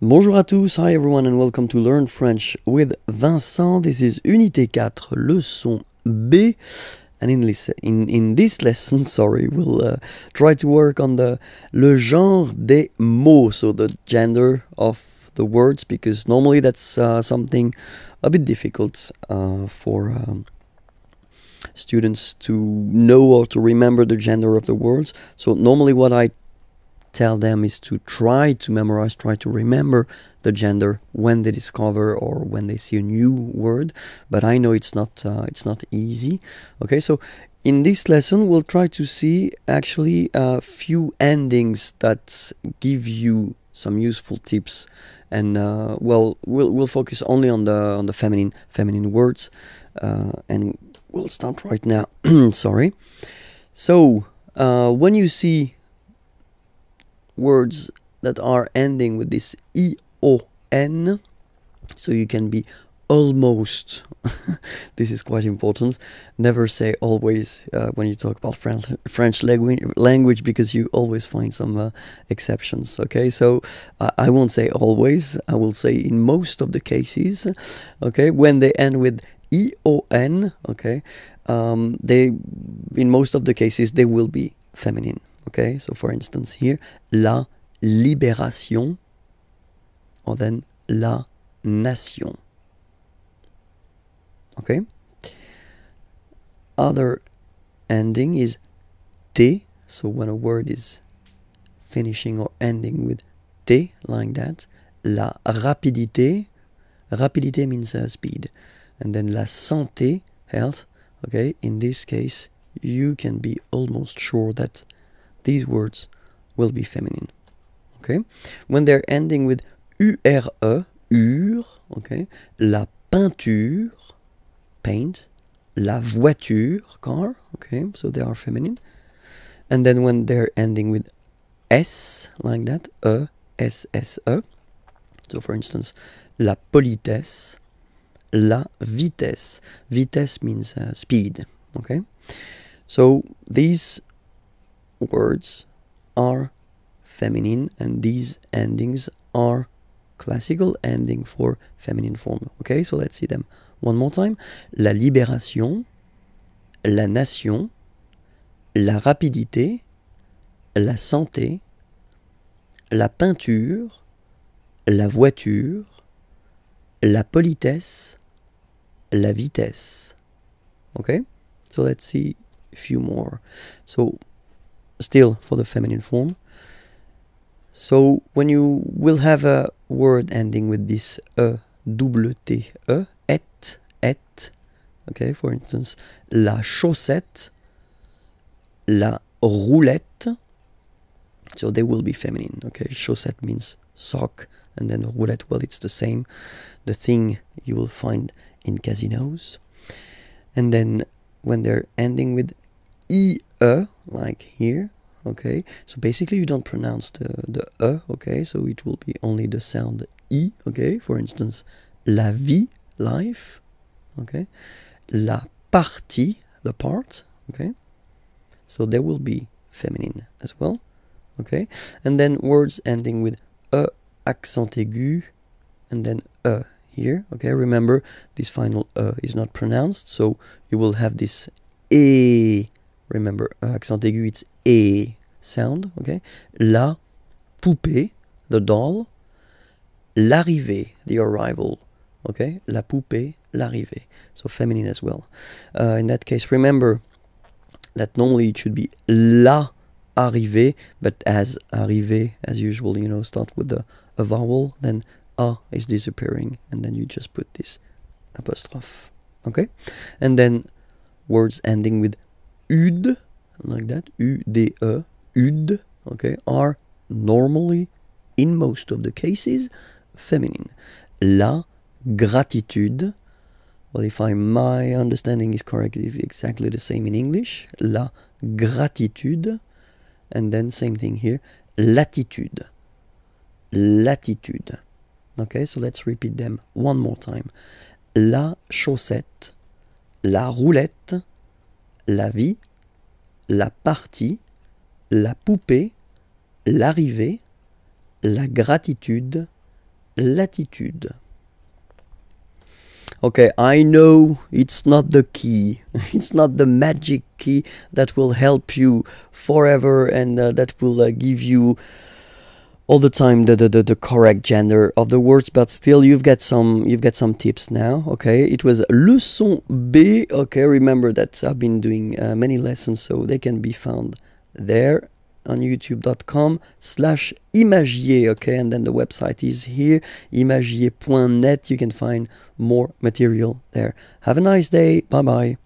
Bonjour à tous, hi everyone and welcome to Learn French with Vincent. This is Unité 4, leçon B. And in, this, in, in this lesson, sorry, we'll uh, try to work on the le genre des mots, so the gender of the words, because normally that's uh, something a bit difficult uh, for um, students to know or to remember the gender of the words. So normally what I tell them is to try to memorize, try to remember the gender when they discover or when they see a new word. But I know it's not uh, it's not easy. Okay, so in this lesson, we'll try to see actually a few endings that give you some useful tips. And uh, well, we'll we'll focus only on the on the feminine feminine words, uh, and we'll start right now. Sorry. So uh, when you see words that are ending with this e-o-n so you can be almost this is quite important never say always uh, when you talk about french, language because you always find some uh, exceptions okay so uh, i won't say always i will say in most of the cases okay when they end with eon okay um, they in most of the cases they will be feminine Okay, so for instance here, la libération, or then la nation. Okay? Other ending is te, so when a word is finishing or ending with te, like that, la rapidité, rapidité means uh, speed, and then la santé, health, okay? In this case, you can be almost sure that these words will be feminine. Okay? When they're ending with ure, ure, okay? La peinture, paint, la voiture, car, okay? So they are feminine. And then when they're ending with s, like that, e, s, s, e. So for instance, la politesse, la vitesse. Vitesse means uh, speed, okay? So these words are feminine and these endings are classical ending for feminine form. Okay, so let's see them one more time. La libération, la nation, la rapidité, la santé, la peinture, la voiture, la politesse, la vitesse. Okay, so let's see a few more. So still for the feminine form. So when you will have a word ending with this e, double t, e, et, et, okay, for instance, la chaussette, la roulette, so they will be feminine, okay, chaussette means sock, and then roulette, well, it's the same, the thing you will find in casinos. And then when they're ending with e like here okay so basically you don't pronounce the the e okay so it will be only the sound e okay for instance la vie life okay la partie the part okay so there will be feminine as well okay and then words ending with accent aigu and then e here okay remember this final e is not pronounced so you will have this e remember, euh, accent aigu, it's A sound, okay? La poupée, the doll. L'arrivée, the arrival, okay? La poupée, l'arrivée. So feminine as well. Uh, in that case, remember that normally it should be la arrivée, but as arrivée, as usual, you know, start with the, a vowel, then a is disappearing, and then you just put this apostrophe, okay? And then words ending with UD, like that, U-D-E, UD, okay, are normally, in most of the cases, feminine. La gratitude, well, if I, my understanding is correct, is exactly the same in English. La gratitude, and then same thing here, latitude. Latitude. Okay, so let's repeat them one more time. La chaussette, la roulette, la vie, la partie, la poupée, l'arrivée, la gratitude, l'attitude. Okay, I know it's not the key. It's not the magic key that will help you forever and uh, that will uh, give you all the time the, the, the, the, correct gender of the words but still you've got some you've got some tips now okay it was leçon b okay remember that i've been doing uh, many lessons so they can be found there on youtube.com slash imagier okay and then the website is here imagier.net you can find more material there have a nice day bye bye